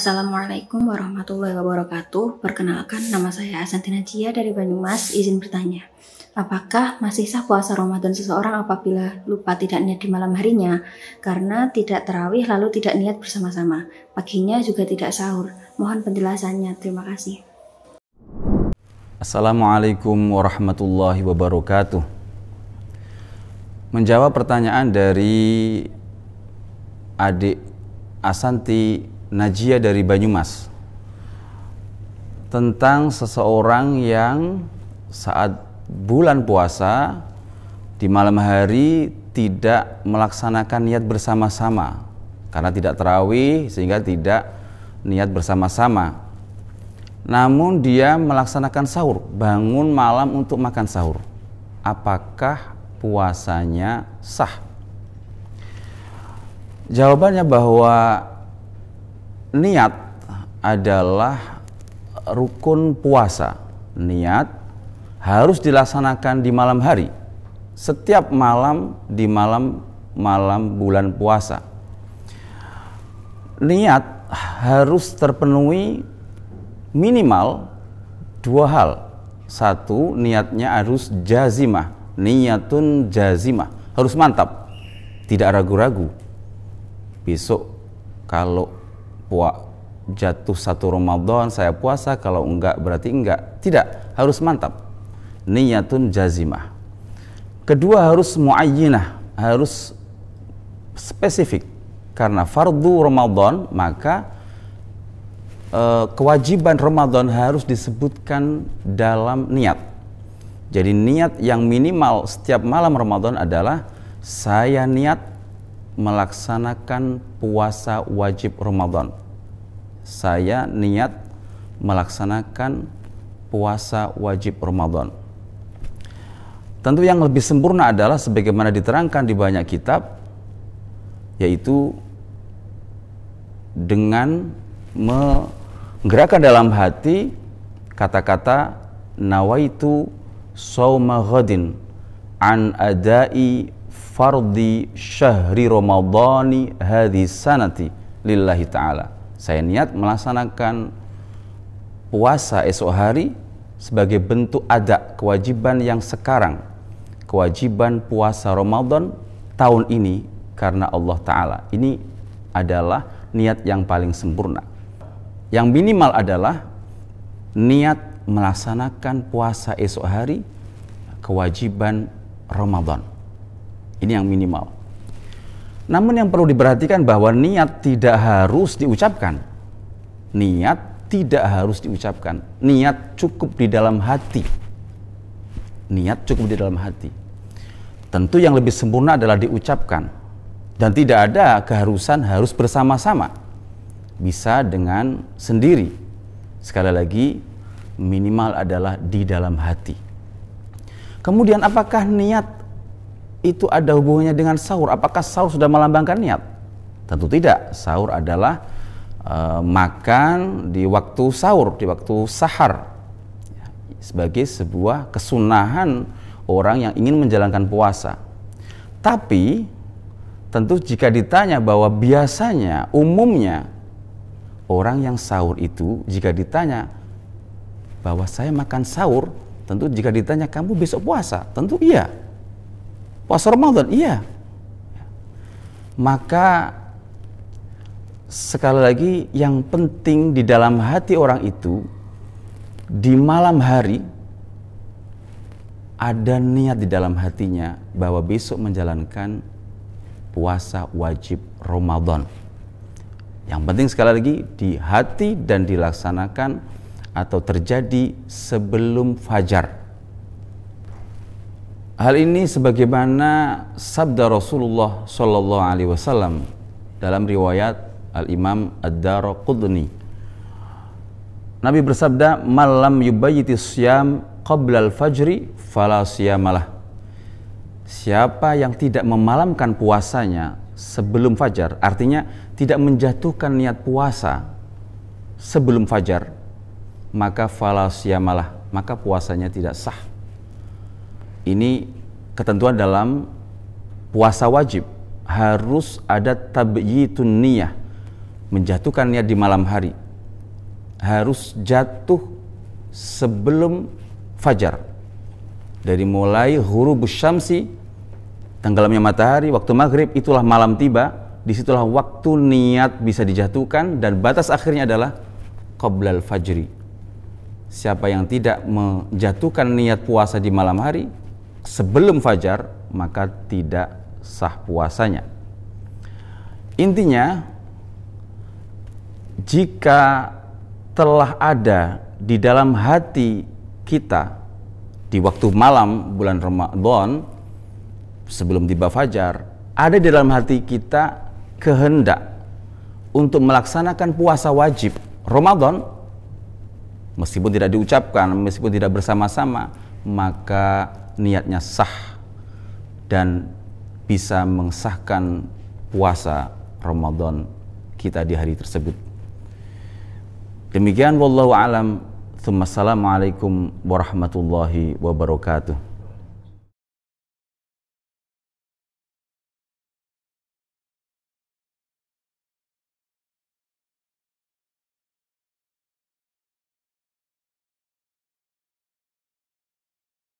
Assalamualaikum warahmatullahi wabarakatuh. Perkenalkan, nama saya Asanti Najia dari Banyumas. Izin bertanya, apakah masih sah puasa Ramadan seseorang apabila lupa tidak niat di malam harinya karena tidak terawih lalu tidak niat bersama-sama? Paginya juga tidak sahur. Mohon penjelasannya. Terima kasih. Assalamualaikum warahmatullahi wabarakatuh. Menjawab pertanyaan dari adik Asanti Najia dari Banyumas tentang seseorang yang saat bulan puasa di malam hari tidak melaksanakan niat bersama-sama karena tidak terawih sehingga tidak niat bersama-sama namun dia melaksanakan sahur bangun malam untuk makan sahur apakah puasanya sah jawabannya bahwa niat adalah rukun puasa. Niat harus dilaksanakan di malam hari. Setiap malam di malam malam bulan puasa. Niat harus terpenuhi minimal dua hal. Satu, niatnya harus jazimah. Niatun jazimah. Harus mantap. Tidak ragu-ragu. Besok kalau puak jatuh satu Ramadan saya puasa kalau enggak berarti enggak tidak harus mantap niatun jazimah kedua harus muayyinah harus spesifik karena fardu Ramadan maka e, kewajiban Ramadan harus disebutkan dalam niat. Jadi niat yang minimal setiap malam Ramadan adalah saya niat melaksanakan puasa wajib Ramadan. Saya niat melaksanakan puasa wajib Ramadan. Tentu yang lebih sempurna adalah sebagaimana diterangkan di banyak kitab yaitu dengan menggerakkan dalam hati kata-kata nawaitu sawma ghadin an adai fardhi syahri ramadhani hadhi sanati lillahi ta'ala saya niat melaksanakan puasa esok hari sebagai bentuk ada kewajiban yang sekarang kewajiban puasa Ramadan tahun ini karena Allah Ta'ala ini adalah niat yang paling sempurna yang minimal adalah niat melaksanakan puasa esok hari kewajiban Ramadan ini yang minimal. Namun yang perlu diperhatikan bahwa niat tidak harus diucapkan. Niat tidak harus diucapkan. Niat cukup di dalam hati. Niat cukup di dalam hati. Tentu yang lebih sempurna adalah diucapkan. Dan tidak ada keharusan harus bersama-sama. Bisa dengan sendiri. Sekali lagi, minimal adalah di dalam hati. Kemudian apakah niat itu ada hubungannya dengan sahur. Apakah sahur sudah melambangkan niat? Tentu tidak. Sahur adalah e, makan di waktu sahur, di waktu sahar. Sebagai sebuah kesunahan orang yang ingin menjalankan puasa. Tapi tentu jika ditanya bahwa biasanya umumnya orang yang sahur itu jika ditanya bahwa saya makan sahur, tentu jika ditanya kamu besok puasa, tentu iya. Puasa Ramadan, iya. Maka sekali lagi yang penting di dalam hati orang itu di malam hari ada niat di dalam hatinya bahwa besok menjalankan puasa wajib Ramadan. Yang penting sekali lagi di hati dan dilaksanakan atau terjadi sebelum fajar. Hal ini sebagaimana sabda Rasulullah Shallallahu Alaihi Wasallam dalam riwayat Al Imam ad darqudni Nabi bersabda, "Malam yubayiti syam qabla al-fajri fala siyamalah." Siapa yang tidak memalamkan puasanya sebelum fajar, artinya tidak menjatuhkan niat puasa sebelum fajar, maka fala siyamalah, maka puasanya tidak sah ini ketentuan dalam puasa wajib harus ada tabyitun niyah menjatuhkan niat di malam hari harus jatuh sebelum fajar dari mulai hurub syamsi tenggelamnya matahari waktu maghrib itulah malam tiba disitulah waktu niat bisa dijatuhkan dan batas akhirnya adalah qoblal fajri siapa yang tidak menjatuhkan niat puasa di malam hari sebelum fajar maka tidak sah puasanya. Intinya jika telah ada di dalam hati kita di waktu malam bulan Ramadan sebelum tiba fajar ada di dalam hati kita kehendak untuk melaksanakan puasa wajib Ramadan meskipun tidak diucapkan meskipun tidak bersama-sama maka niatnya sah dan bisa mengesahkan puasa Ramadan kita di hari tersebut. Demikian wallahu alam. Assalamualaikum warahmatullahi wabarakatuh.